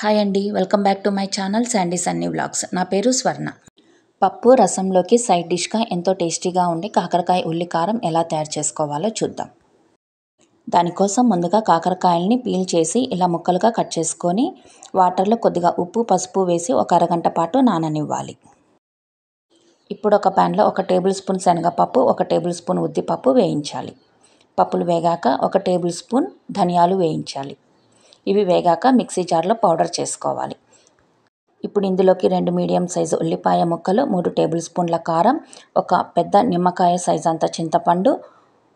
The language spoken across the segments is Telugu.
హాయ్ అండి welcome back to my channel Sandy Sunny vlogs నా పేరు స్వర్ణ పప్పు రసంలోకి సైడ్ డిష్గా ఎంతో టేస్టీగా ఉండే కాకరకాయ ఉల్లి కారం ఎలా తయారు చేసుకోవాలో చూద్దాం దానికోసం ముందుగా కాకరకాయల్ని పీల్ చేసి ఇలా ముక్కలుగా కట్ చేసుకొని వాటర్లో కొద్దిగా ఉప్పు పసుపు వేసి ఒక అరగంట పాటు నాననివ్వాలి ఇప్పుడు ఒక ప్యాన్లో ఒక టేబుల్ స్పూన్ శనగపప్పు ఒక టేబుల్ స్పూన్ ఉద్దిపప్పు వేయించాలి పప్పులు వేగాక ఒక టేబుల్ స్పూన్ ధనియాలు వేయించాలి ఇవి వేగాక మిక్సీ జార్లో పౌడర్ చేసుకోవాలి ఇప్పుడు ఇందులోకి రెండు మీడియం సైజు ఉల్లిపాయ ముక్కలు మూడు టేబుల్ స్పూన్ల కారం ఒక పెద్ద నిమ్మకాయ సైజు అంత చింతపండు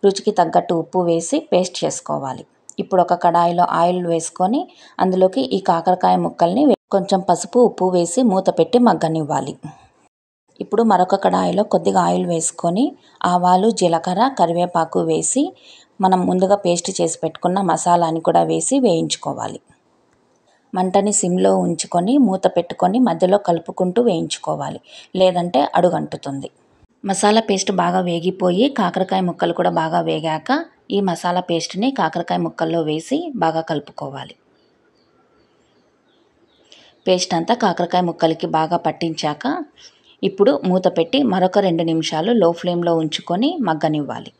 రుచికి తగ్గట్టు ఉప్పు వేసి పేస్ట్ చేసుకోవాలి ఇప్పుడు ఒక కడాయిలో ఆయిల్ వేసుకొని అందులోకి ఈ కాకరకాయ ముక్కల్ని కొంచెం పసుపు ఉప్పు వేసి మూత పెట్టి మగ్గనివ్వాలి ఇప్పుడు మరొక కడాయిలో కొద్దిగా ఆయిల్ వేసుకొని ఆవాలు జీలకర్ర కరివేపాకు వేసి మనం ముందుగా పేస్ట్ చేసి పెట్టుకున్న మసాలాని కూడా వేసి వేయించుకోవాలి మంటని సిమ్లో ఉంచుకొని మూత పెట్టుకొని మధ్యలో కలుపుకుంటూ వేయించుకోవాలి లేదంటే అడుగంటుతుంది మసాలా పేస్ట్ బాగా వేగిపోయి కాకరకాయ ముక్కలు కూడా బాగా వేగాక ఈ మసాలా పేస్ట్ని కాకరకాయ ముక్కల్లో వేసి బాగా కలుపుకోవాలి పేస్ట్ అంతా కాకరకాయ ముక్కలకి బాగా పట్టించాక ఇప్పుడు మూత పెట్టి మరొక రెండు నిమిషాలు లో ఫ్లేమ్లో ఉంచుకొని మగ్గనివ్వాలి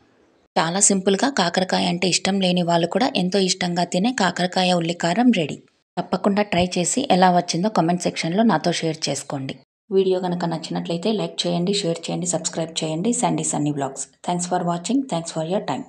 చాలా సింపుల్గా కాకరకాయ అంటే ఇష్టం లేని వాళ్ళు కూడా ఎంతో ఇష్టంగా తినే కాకరకాయ ఉల్లికారం రెడీ తప్పకుండా ట్రై చేసి ఎలా వచ్చిందో కామెంట్ సెక్షన్లో నాతో షేర్ చేసుకోండి వీడియో కనుక నచ్చినట్లయితే లైక్ చేయండి షేర్ చేయండి సబ్స్క్రైబ్ చేయండి Sandy Sunny blogs thanks for watching thanks for your time